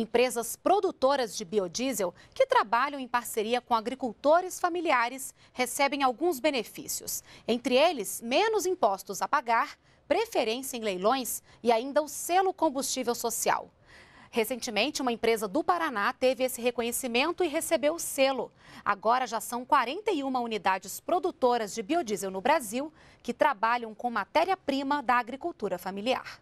Empresas produtoras de biodiesel que trabalham em parceria com agricultores familiares recebem alguns benefícios, entre eles menos impostos a pagar, preferência em leilões e ainda o selo combustível social. Recentemente, uma empresa do Paraná teve esse reconhecimento e recebeu o selo. Agora já são 41 unidades produtoras de biodiesel no Brasil que trabalham com matéria-prima da agricultura familiar.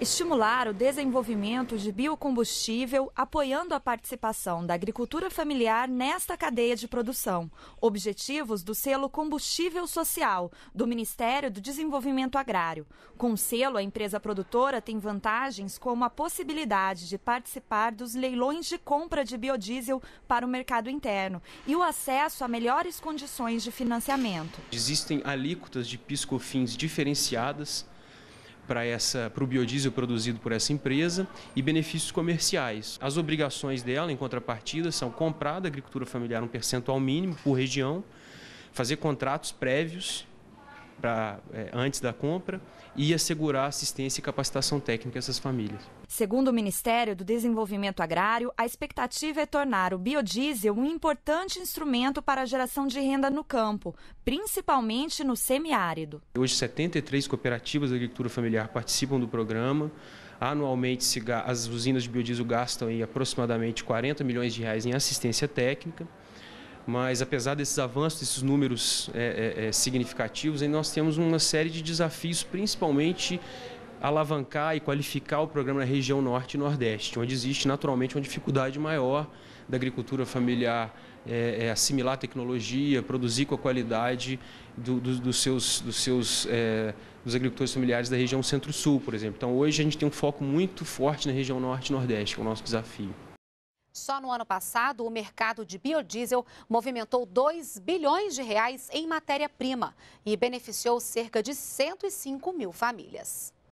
Estimular o desenvolvimento de biocombustível apoiando a participação da agricultura familiar nesta cadeia de produção. Objetivos do selo Combustível Social, do Ministério do Desenvolvimento Agrário. Com o selo, a empresa produtora tem vantagens como a possibilidade de participar dos leilões de compra de biodiesel para o mercado interno e o acesso a melhores condições de financiamento. Existem alíquotas de piscofins diferenciadas para essa para o biodiesel produzido por essa empresa e benefícios comerciais. As obrigações dela, em contrapartida, são comprar da agricultura familiar um percentual mínimo por região, fazer contratos prévios pra, é, antes da compra e assegurar assistência e capacitação técnica a essas famílias. Segundo o Ministério do Desenvolvimento Agrário, a expectativa é tornar o biodiesel um importante instrumento para a geração de renda no campo, principalmente no semiárido. Hoje, 73 cooperativas de agricultura familiar participam do programa. Anualmente, as usinas de biodiesel gastam aí, aproximadamente 40 milhões de reais em assistência técnica mas apesar desses avanços, desses números é, é, é significativos, nós temos uma série de desafios, principalmente alavancar e qualificar o programa na região norte e nordeste, onde existe naturalmente uma dificuldade maior da agricultura familiar é, é, assimilar tecnologia, produzir com a qualidade do, do, do seus, dos seus é, dos agricultores familiares da região centro-sul, por exemplo. Então hoje a gente tem um foco muito forte na região norte e nordeste, que é o nosso desafio. Só no ano passado, o mercado de biodiesel movimentou 2 bilhões de reais em matéria-prima e beneficiou cerca de 105 mil famílias.